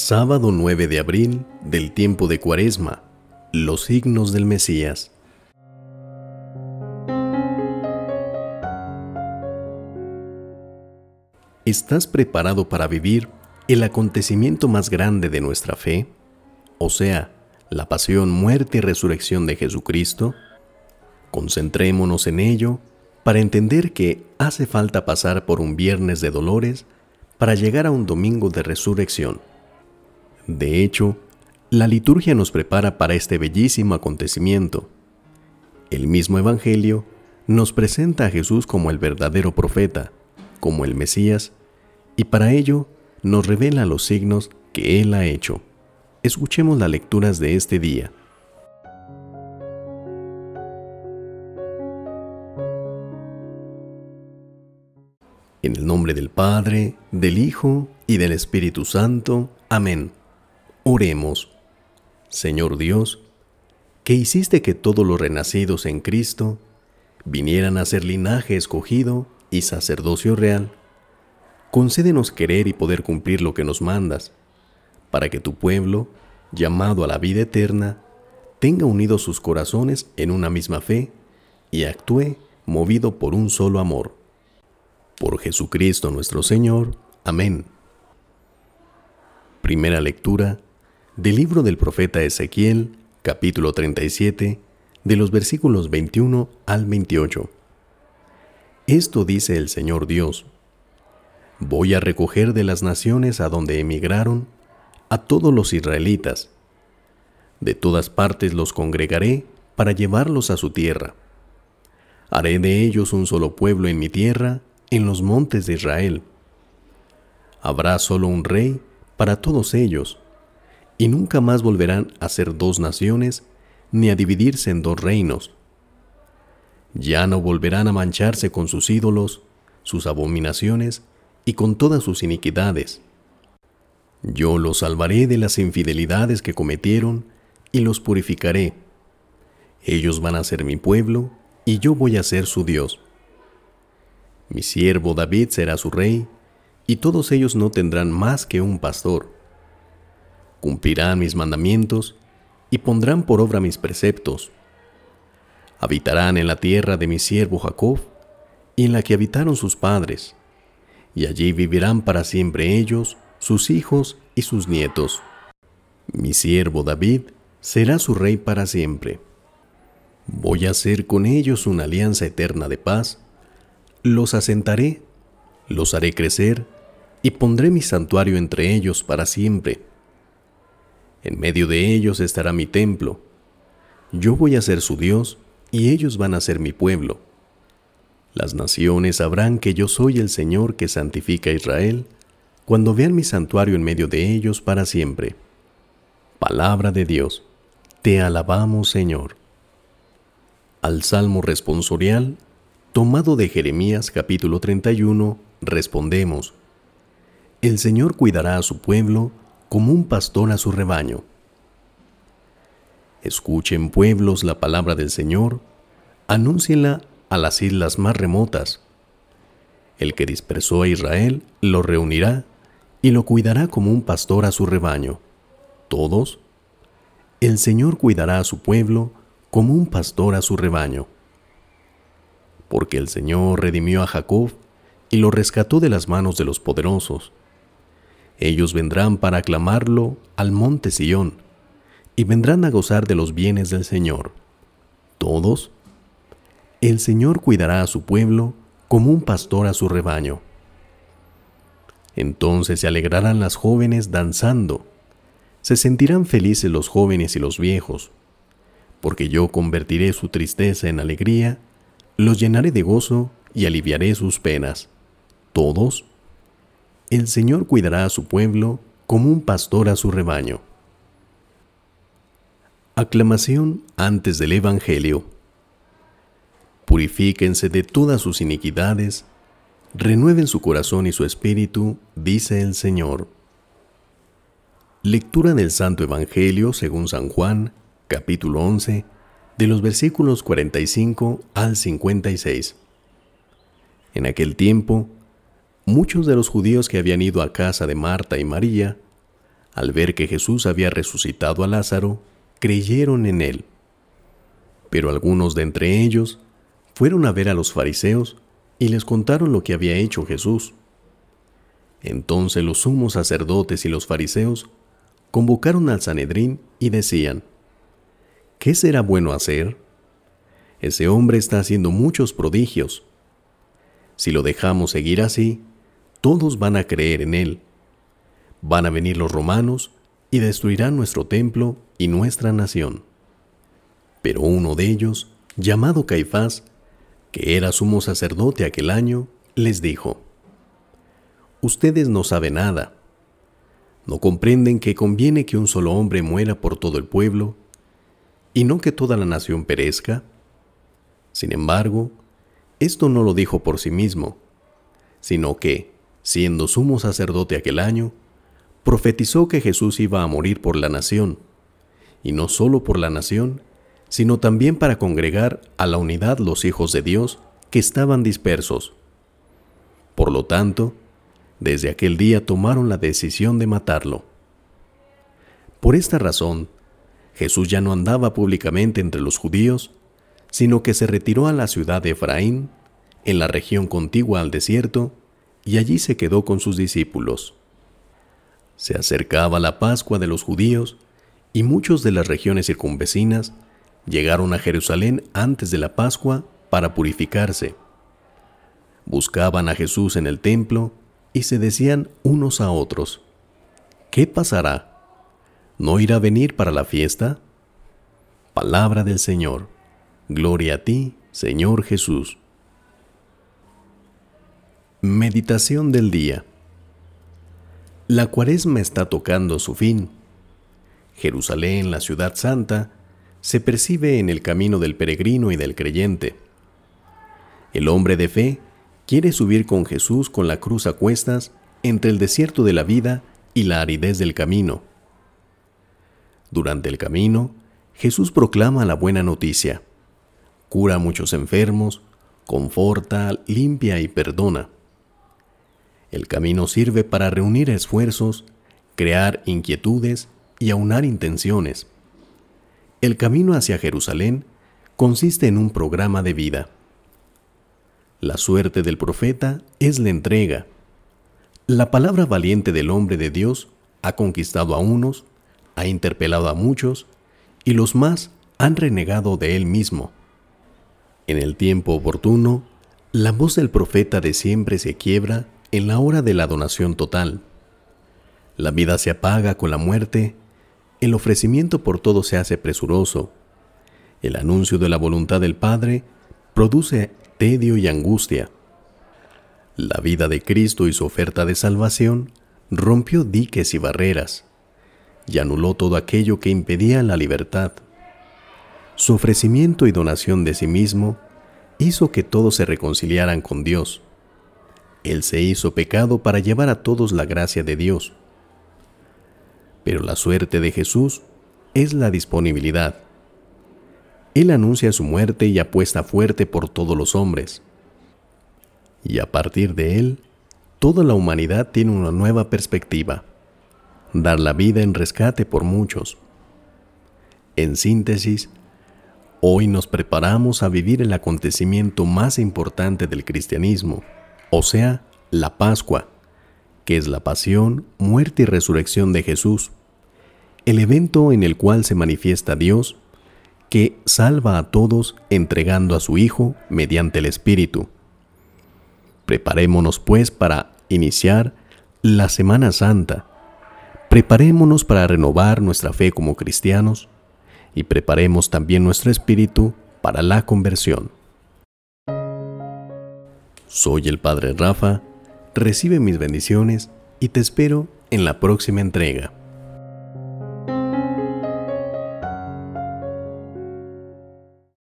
Sábado 9 de abril del tiempo de Cuaresma, los signos del Mesías. ¿Estás preparado para vivir el acontecimiento más grande de nuestra fe? O sea, la pasión, muerte y resurrección de Jesucristo. Concentrémonos en ello para entender que hace falta pasar por un viernes de dolores para llegar a un domingo de resurrección. De hecho, la liturgia nos prepara para este bellísimo acontecimiento. El mismo Evangelio nos presenta a Jesús como el verdadero profeta, como el Mesías, y para ello nos revela los signos que Él ha hecho. Escuchemos las lecturas de este día. En el nombre del Padre, del Hijo y del Espíritu Santo. Amén. Oremos. Señor Dios, que hiciste que todos los renacidos en Cristo vinieran a ser linaje escogido y sacerdocio real, concédenos querer y poder cumplir lo que nos mandas, para que tu pueblo, llamado a la vida eterna, tenga unidos sus corazones en una misma fe y actúe movido por un solo amor. Por Jesucristo nuestro Señor. Amén. Primera lectura del libro del profeta Ezequiel, capítulo 37, de los versículos 21 al 28. Esto dice el Señor Dios. Voy a recoger de las naciones a donde emigraron a todos los israelitas. De todas partes los congregaré para llevarlos a su tierra. Haré de ellos un solo pueblo en mi tierra, en los montes de Israel. Habrá solo un rey para todos ellos y nunca más volverán a ser dos naciones ni a dividirse en dos reinos. Ya no volverán a mancharse con sus ídolos, sus abominaciones y con todas sus iniquidades. Yo los salvaré de las infidelidades que cometieron y los purificaré. Ellos van a ser mi pueblo y yo voy a ser su Dios. Mi siervo David será su rey, y todos ellos no tendrán más que un pastor cumplirán mis mandamientos y pondrán por obra mis preceptos. Habitarán en la tierra de mi siervo Jacob y en la que habitaron sus padres, y allí vivirán para siempre ellos, sus hijos y sus nietos. Mi siervo David será su rey para siempre. Voy a hacer con ellos una alianza eterna de paz, los asentaré, los haré crecer, y pondré mi santuario entre ellos para siempre en medio de ellos estará mi templo. Yo voy a ser su Dios y ellos van a ser mi pueblo. Las naciones sabrán que yo soy el Señor que santifica a Israel cuando vean mi santuario en medio de ellos para siempre. Palabra de Dios, te alabamos Señor. Al Salmo responsorial, tomado de Jeremías capítulo 31, respondemos, El Señor cuidará a su pueblo como un pastor a su rebaño. Escuchen pueblos la palabra del Señor, anúncienla a las islas más remotas. El que dispersó a Israel lo reunirá y lo cuidará como un pastor a su rebaño. Todos, el Señor cuidará a su pueblo como un pastor a su rebaño. Porque el Señor redimió a Jacob y lo rescató de las manos de los poderosos ellos vendrán para aclamarlo al monte Sion, y vendrán a gozar de los bienes del Señor. Todos. El Señor cuidará a su pueblo como un pastor a su rebaño. Entonces se alegrarán las jóvenes danzando, se sentirán felices los jóvenes y los viejos, porque yo convertiré su tristeza en alegría, los llenaré de gozo y aliviaré sus penas. Todos el Señor cuidará a su pueblo como un pastor a su rebaño. Aclamación antes del Evangelio. Purifíquense de todas sus iniquidades, renueven su corazón y su espíritu, dice el Señor. Lectura del Santo Evangelio según San Juan, capítulo 11, de los versículos 45 al 56. En aquel tiempo, Muchos de los judíos que habían ido a casa de Marta y María, al ver que Jesús había resucitado a Lázaro, creyeron en él. Pero algunos de entre ellos fueron a ver a los fariseos y les contaron lo que había hecho Jesús. Entonces los sumos sacerdotes y los fariseos convocaron al Sanedrín y decían, ¿qué será bueno hacer? Ese hombre está haciendo muchos prodigios. Si lo dejamos seguir así, todos van a creer en él. Van a venir los romanos y destruirán nuestro templo y nuestra nación. Pero uno de ellos, llamado Caifás, que era sumo sacerdote aquel año, les dijo, Ustedes no saben nada. No comprenden que conviene que un solo hombre muera por todo el pueblo, y no que toda la nación perezca. Sin embargo, esto no lo dijo por sí mismo, sino que, siendo sumo sacerdote aquel año, profetizó que Jesús iba a morir por la nación, y no solo por la nación, sino también para congregar a la unidad los hijos de Dios que estaban dispersos. Por lo tanto, desde aquel día tomaron la decisión de matarlo. Por esta razón, Jesús ya no andaba públicamente entre los judíos, sino que se retiró a la ciudad de Efraín, en la región contigua al desierto, y allí se quedó con sus discípulos. Se acercaba la Pascua de los judíos y muchos de las regiones circunvecinas llegaron a Jerusalén antes de la Pascua para purificarse. Buscaban a Jesús en el templo y se decían unos a otros, ¿qué pasará? ¿No irá a venir para la fiesta? Palabra del Señor. Gloria a ti, Señor Jesús. Meditación del día. La cuaresma está tocando su fin. Jerusalén, la ciudad santa, se percibe en el camino del peregrino y del creyente. El hombre de fe quiere subir con Jesús con la cruz a cuestas entre el desierto de la vida y la aridez del camino. Durante el camino, Jesús proclama la buena noticia, cura a muchos enfermos, conforta, limpia y perdona. El camino sirve para reunir esfuerzos, crear inquietudes y aunar intenciones. El camino hacia Jerusalén consiste en un programa de vida. La suerte del profeta es la entrega. La palabra valiente del hombre de Dios ha conquistado a unos, ha interpelado a muchos, y los más han renegado de él mismo. En el tiempo oportuno, la voz del profeta de siempre se quiebra en la hora de la donación total. La vida se apaga con la muerte, el ofrecimiento por todo se hace presuroso, el anuncio de la voluntad del Padre produce tedio y angustia. La vida de Cristo y su oferta de salvación rompió diques y barreras y anuló todo aquello que impedía la libertad. Su ofrecimiento y donación de sí mismo hizo que todos se reconciliaran con Dios. Él se hizo pecado para llevar a todos la gracia de Dios. Pero la suerte de Jesús es la disponibilidad. Él anuncia su muerte y apuesta fuerte por todos los hombres. Y a partir de él, toda la humanidad tiene una nueva perspectiva. Dar la vida en rescate por muchos. En síntesis, hoy nos preparamos a vivir el acontecimiento más importante del cristianismo, o sea, la Pascua, que es la pasión, muerte y resurrección de Jesús, el evento en el cual se manifiesta Dios, que salva a todos entregando a su Hijo mediante el Espíritu. Preparémonos pues para iniciar la Semana Santa. Preparémonos para renovar nuestra fe como cristianos y preparemos también nuestro espíritu para la conversión. Soy el Padre Rafa recibe mis bendiciones y te espero en la próxima entrega.